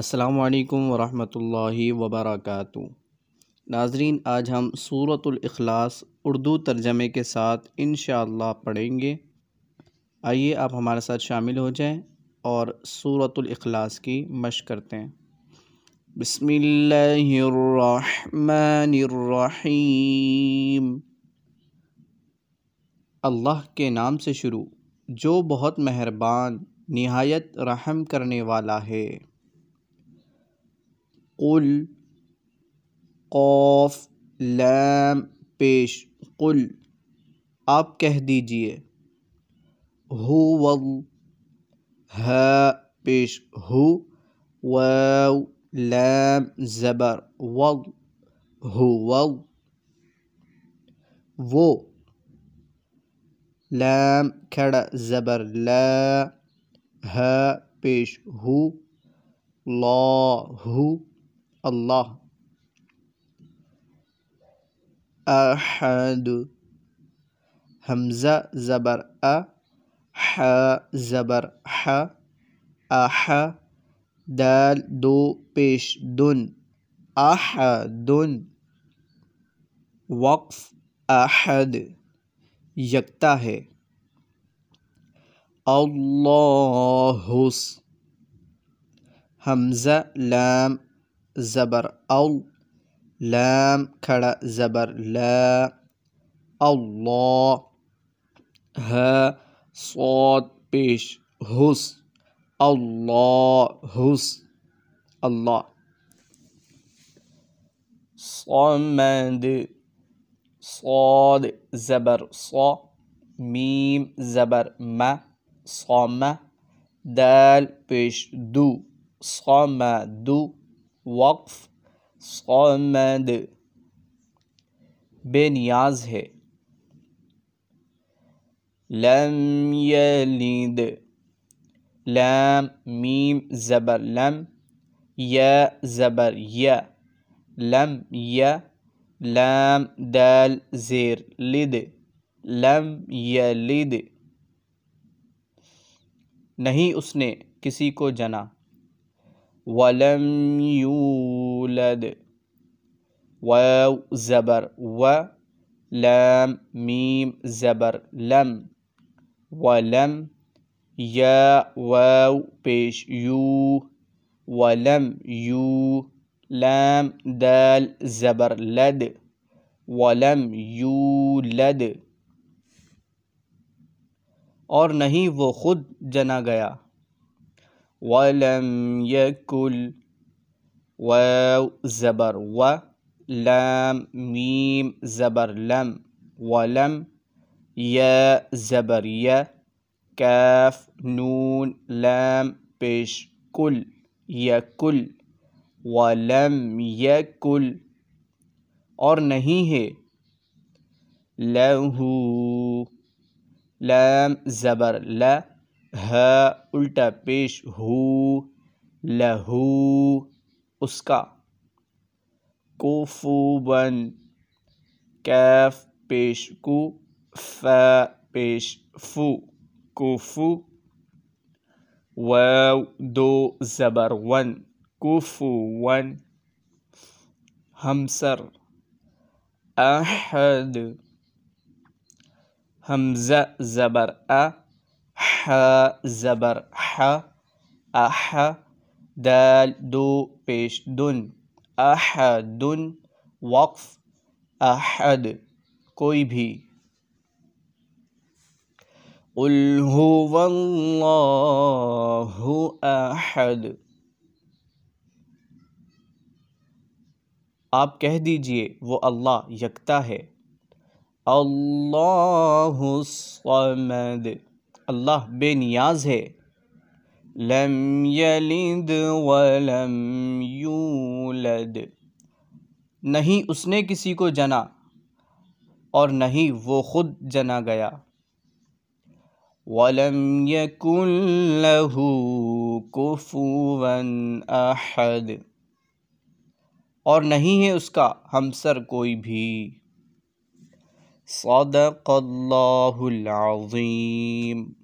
السلام علیکم ورحمۃ اللہ وبرکاتہ ناظرین آج ہم صورت الاخلاص اردو ترجمے کے ساتھ انشاءاللہ اللہ پڑھیں گے آئیے آپ ہمارے ساتھ شامل ہو جائیں اور صورت الاخلاص کی مشق کرتے ہیں بسم اللہ الرحمن الرحیم اللہ کے نام سے شروع جو بہت مہربان نہایت رحم کرنے والا ہے قل قاف لام پیش قل آپ کہہ دیجئے هو وضل ها پیش هو واو لام زبر وضل هو وضل وو لام كرا زبر لا ها پیش هو لا هو الله أحد همزة زبر أ ح زبر ح أح دال دو بيش دن أحد وقف أحد يكتا الله همزة لام زبر أو لام كرا زبر لا الله ها صاد بيش هس الله هس الله صمد صاد زبر ص ميم زبر ما صام دال بيش دو صام دو وقف سومد بے نیاز ہے لم یلید لم میم زبر لم ی زبر لم ی لیم دل یلید نہیں اس نے کسی کو جنا ولم يولد واو زبر و لام ميم زبر لم ولم يا واو بيش يو ولم يو لام دال زبر لد ولم يولد اور نہیں وہ خود جنا گیا ولم يكن واو زبر و لام ميم زبر لم ولم يا زبر يا كاف نون لام بيش كل يكل ولم يكل اور نہیں ہے लहू لام زبر لَا الٹا پیش ہو لہو اس کا کوفوبن کیف پیش کو پیش فو کوفو و دو زبر ون کوفو ون ہمسر احد حمزہ زبر ا ح ح زبر اح دال دو پیش دن احدن وقف احد کوئی بھی هو احد آپ کہہ دیجئے وہ اللہ یکتا ہے اللہ الصمد اللہ بے نیاز ہے لم یلد ولم یولد نہیں اس نے کسی کو جنا اور نہیں وہ خود جنا گیا يَكُنْ لَهُ كُفُوًا فود اور نہیں ہے اس کا ہمسر کوئی بھی صدق الله العظيم